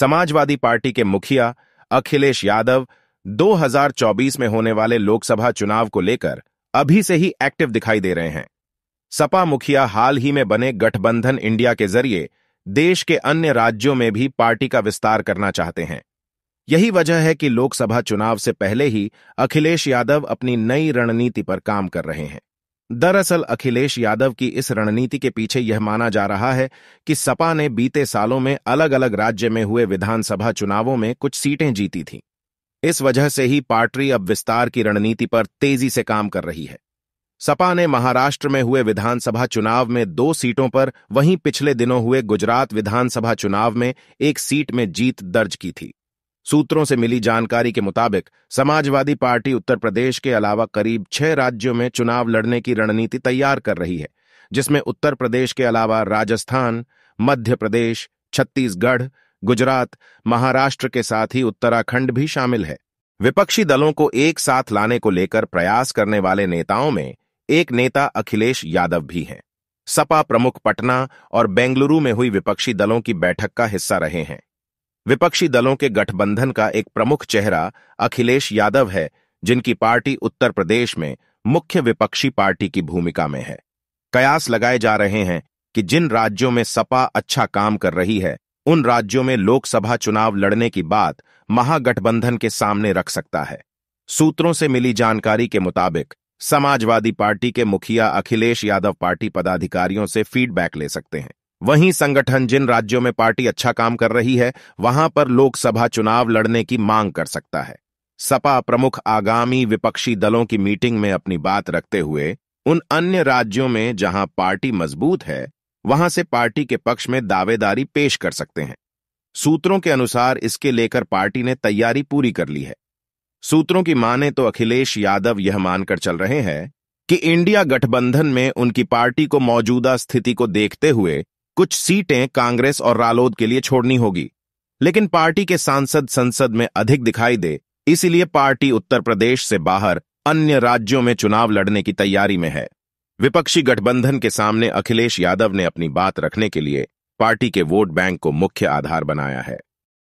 Samajwadi party के मुखिया अखिलेश यादव 2024 में होने वाले लोकसभा चुनाव को लेकर अभी से ही एक्टिव दिखाई दे रहे हैं सपा मुखिया हाल ही में बने गठबंधन इंडिया के जरिए देश के अन्य राज्यों में भी पार्टी का विस्तार करना चाहते हैं यही वजह है कि लोकसभा चुनाव से पहले ही अखिलेश यादव अपनी नई रणनीति पर काम कर रहे हैं दरअसल अखिलेश यादव की इस रणनीति के पीछे यह माना जा रहा है कि सपा ने बीते सालों में अलग अलग राज्य में हुए विधानसभा चुनावों में कुछ सीटें जीती थीं इस वजह से ही पार्टी अब विस्तार की रणनीति पर तेजी से काम कर रही है सपा ने महाराष्ट्र में हुए विधानसभा चुनाव में दो सीटों पर वहीं पिछले दिनों हुए गुजरात विधानसभा चुनाव में एक सीट में जीत दर्ज की थी सूत्रों से मिली जानकारी के मुताबिक समाजवादी पार्टी उत्तर प्रदेश के अलावा करीब छह राज्यों में चुनाव लड़ने की रणनीति तैयार कर रही है जिसमें उत्तर प्रदेश के अलावा राजस्थान मध्य प्रदेश छत्तीसगढ़ गुजरात महाराष्ट्र के साथ ही उत्तराखंड भी शामिल है विपक्षी दलों को एक साथ लाने को लेकर प्रयास करने वाले नेताओं में एक नेता अखिलेश यादव भी हैं सपा प्रमुख पटना और बेंगलुरु में हुई विपक्षी दलों की बैठक का हिस्सा रहे हैं विपक्षी दलों के गठबंधन का एक प्रमुख चेहरा अखिलेश यादव है जिनकी पार्टी उत्तर प्रदेश में मुख्य विपक्षी पार्टी की भूमिका में है कयास लगाए जा रहे हैं कि जिन राज्यों में सपा अच्छा काम कर रही है उन राज्यों में लोकसभा चुनाव लड़ने की बात महागठबंधन के सामने रख सकता है सूत्रों से मिली जानकारी के मुताबिक समाजवादी पार्टी के मुखिया अखिलेश यादव पार्टी पदाधिकारियों से फीडबैक ले सकते हैं वहीं संगठन जिन राज्यों में पार्टी अच्छा काम कर रही है वहां पर लोकसभा चुनाव लड़ने की मांग कर सकता है सपा प्रमुख आगामी विपक्षी दलों की मीटिंग में अपनी बात रखते हुए उन अन्य राज्यों में जहां पार्टी मजबूत है वहां से पार्टी के पक्ष में दावेदारी पेश कर सकते हैं सूत्रों के अनुसार इसके लेकर पार्टी ने तैयारी पूरी कर ली है सूत्रों की माने तो अखिलेश यादव यह मानकर चल रहे हैं कि इंडिया गठबंधन में उनकी पार्टी को मौजूदा स्थिति को देखते हुए कुछ सीटें कांग्रेस और रालोद के लिए छोड़नी होगी लेकिन पार्टी के सांसद संसद में अधिक दिखाई दे इसीलिए पार्टी उत्तर प्रदेश से बाहर अन्य राज्यों में चुनाव लड़ने की तैयारी में है विपक्षी गठबंधन के सामने अखिलेश यादव ने अपनी बात रखने के लिए पार्टी के वोट बैंक को मुख्य आधार बनाया है